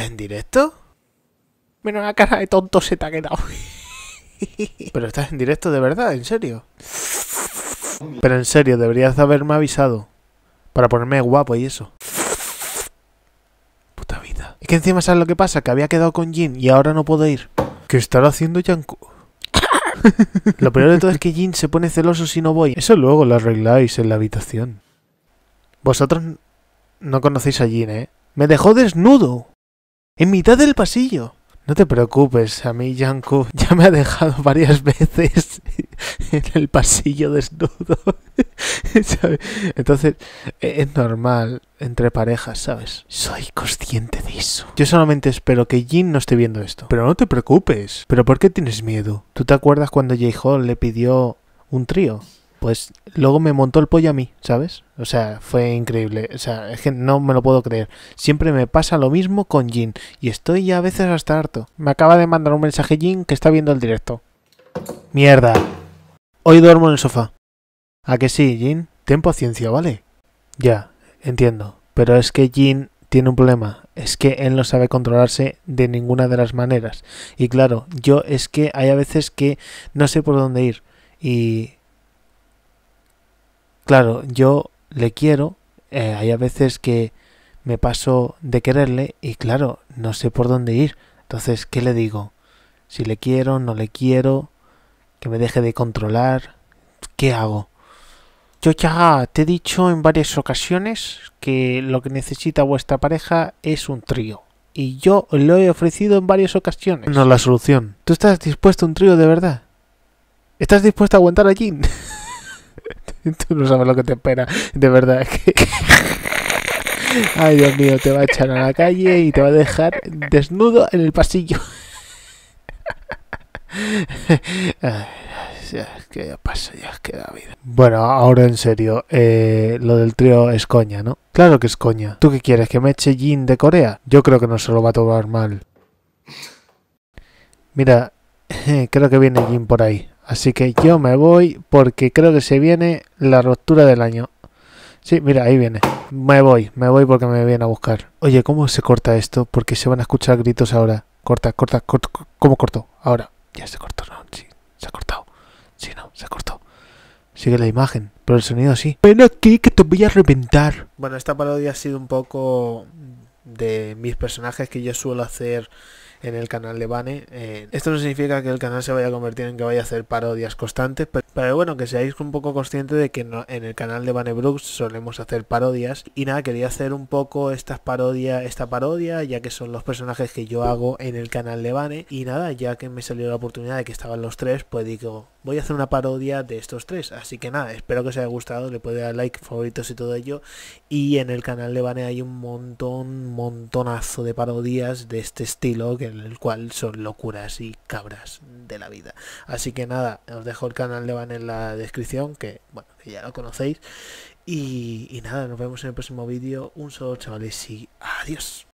¿Estás en directo? Menos la cara de tonto se te ha quedado. Pero estás en directo de verdad, en serio. Pero en serio, deberías haberme avisado. Para ponerme guapo y eso. Puta vida. Es que encima sabes lo que pasa, que había quedado con Jin y ahora no puedo ir. ¿Qué estará haciendo Yanku? lo peor de todo es que Jin se pone celoso si no voy. Eso luego lo arregláis en la habitación. Vosotros no conocéis a Jin, ¿eh? Me dejó desnudo en mitad del pasillo. No te preocupes, a mí Yanku ya me ha dejado varias veces en el pasillo desnudo. Entonces, e-, es normal entre parejas, ¿sabes? Soy consciente de eso. Yo solamente espero que Jin no esté viendo esto. Pero no te preocupes. ¿Pero por qué tienes miedo? ¿Tú te acuerdas cuando J. Hall le pidió un trío? pues luego me montó el pollo a mí, ¿sabes? O sea, fue increíble. O sea, es que no me lo puedo creer. Siempre me pasa lo mismo con Jin. Y estoy ya a veces hasta harto. Me acaba de mandar un mensaje Jin que está viendo el directo. Mierda. Hoy duermo en el sofá. ¿A que sí, Jin? Ten paciencia, ¿vale? Ya, entiendo. Pero es que Jin tiene un problema. Es que él no sabe controlarse de ninguna de las maneras. Y claro, yo es que hay a veces que no sé por dónde ir. Y claro, yo le quiero, eh, hay a veces que me paso de quererle y claro, no sé por dónde ir. Entonces, ¿qué le digo? Si le quiero, no le quiero, que me deje de controlar, ¿qué hago? Yo ya te he dicho en varias ocasiones que lo que necesita vuestra pareja es un trío. Y yo lo he ofrecido en varias ocasiones. No la solución. ¿Tú estás dispuesto a un trío de verdad? ¿Estás dispuesto a aguantar allí? Tú no sabes lo que te espera. De verdad, Ay, Dios mío, te va a echar a la calle y te va a dejar desnudo en el pasillo. que ya pasa, ya es vida. Bueno, ahora en serio, eh, lo del trío es coña, ¿no? Claro que es coña. ¿Tú qué quieres? ¿Que me eche Jin de Corea? Yo creo que no se lo va a tomar mal. Mira, creo que viene Jin por ahí. Así que yo me voy porque creo que se viene la ruptura del año. Sí, mira, ahí viene. Me voy, me voy porque me vienen a buscar. Oye, ¿cómo se corta esto? Porque se van a escuchar gritos ahora. Corta, corta, corta. ¿Cómo cortó? Ahora. Ya se cortó, no. Sí, se ha cortado. Sí, no, se cortó. Sigue la imagen, pero el sonido sí. Pero aquí que te voy a reventar. Bueno, esta parodia ha sido un poco de mis personajes que yo suelo hacer en el canal de Bane. Eh, esto no significa que el canal se vaya a convertir en que vaya a hacer parodias constantes, pero, bueno, que seáis un poco conscientes de que en el canal de Bane Brooks solemos hacer parodias. Y nada, quería hacer un poco estas parodias, esta parodia, ya que son los personajes que yo hago en el canal de Bane. Y nada, ya que me salió la oportunidad de que estaban los tres, pues digo, voy a hacer una parodia de estos tres. Así que nada, espero que os haya gustado. Le puede dar like, favoritos y todo ello. Y en el canal de Bane hay un montón, montonazo de parodias de este estilo, que en el cual son locuras y cabras de la vida. Así que nada, os dejo el canal de Bane en la descripción, que bueno, ya lo conocéis. Y, y nada, nos vemos en el próximo vídeo. Un solo chavales y adiós.